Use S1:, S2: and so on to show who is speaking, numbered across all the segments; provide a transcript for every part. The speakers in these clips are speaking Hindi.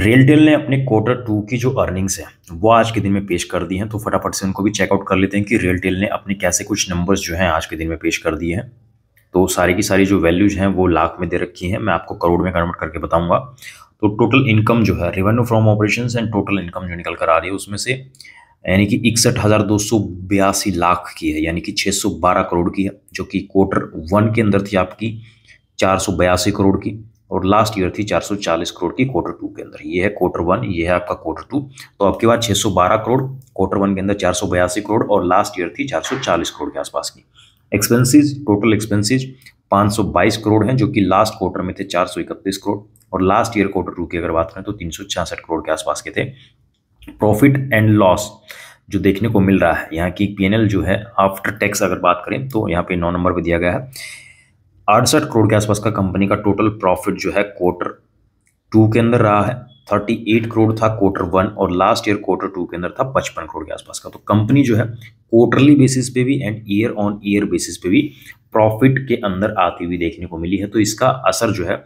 S1: रेलटेल ने अपने क्वार्टर टू की जो अर्निंग्स हैं वो आज के दिन में पेश कर दी हैं तो फटाफट से उनको भी चेकआउट कर लेते हैं कि रेलटेल ने अपने कैसे कुछ नंबर्स जो हैं आज के दिन में पेश कर दिए हैं तो सारी की सारी जो वैल्यूज हैं वो लाख में दे रखी हैं मैं आपको करोड़ में कन्वर्ट करके बताऊंगा तो टोटल इनकम जो है revenue from operation and total income जो निकल कर आ रही है उसमें से यानी कि इकसठ हज़ार दो सौ बयासी लाख की है यानी कि छः सौ बारह करोड़ की है जो कि क्वार्टर वन के अंदर थी आपकी चार सौ बयासी करोड़ की और लास्ट ईयर थी 440 करोड़ की क्वार्टर टू के अंदर ये है क्वार्टर वन ये है आपका क्वार्टर टू तो आपके बाद 612 करोड़ क्वार्टर वन के अंदर चार करोड़ और लास्ट ईयर थी 440 करोड़ के आसपास की एक्सपेंसेस टोटल एक्सपेंसेस 522 करोड़ हैं जो कि लास्ट क्वार्टर में थे चार करोड़ और लास्ट ईयर क्वार्टर टू की अगर बात करें तो तीन करोड़ के आसपास के थे प्रॉफिट एंड लॉस जो देखने को मिल रहा है यहाँ की पी जो है आफ्टर टैक्स अगर बात करें तो यहाँ पे नौ नंबर पर दिया गया है अड़सठ करोड़ के आसपास का कंपनी का टोटल प्रॉफिट जो है क्वार्टर टू के अंदर रहा है थर्टी एट करोड़ था क्वार्टर वन और लास्ट ईयर क्वार्टर टू के अंदर था पचपन करोड़ के आसपास का तो कंपनी जो है क्वार्टरली बेसिस पे भी and year on year basis पे भी प्रॉफिट के अंदर आती हुई देखने को मिली है तो इसका असर जो है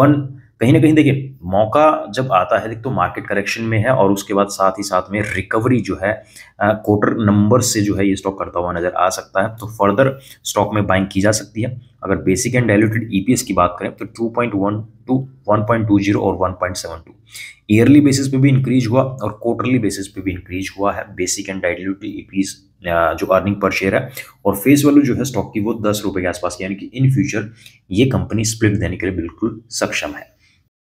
S1: वन कहीं ना कहीं देखिए मौका जब आता है तो मार्केट करेक्शन में है और उसके बाद साथ ही साथ में रिकवरी जो है क्वार्टर नंबर से जो है ये स्टॉक करता हुआ नजर आ सकता है तो फर्दर स्टॉक में बाइंग की जा सकती है अगर बेसिक एंड डायलूटेड ईपीएस की बात करें तो two point one two one point two zero और one point seven two yearly basis पे भी इंक्रीज हुआ और क्वार्टरली बेसिस पे भी इंक्रीज हुआ है बेसिक एंड डायल्यूटेड ईपीएस जो अर्निंग पर शेयर है और फेस वैल्यू जो है स्टॉक की वो दस रुपए के आसपास यानी कि इन फ्यूचर ये कंपनी स्प्लिट देने के लिए बिल्कुल सक्षम है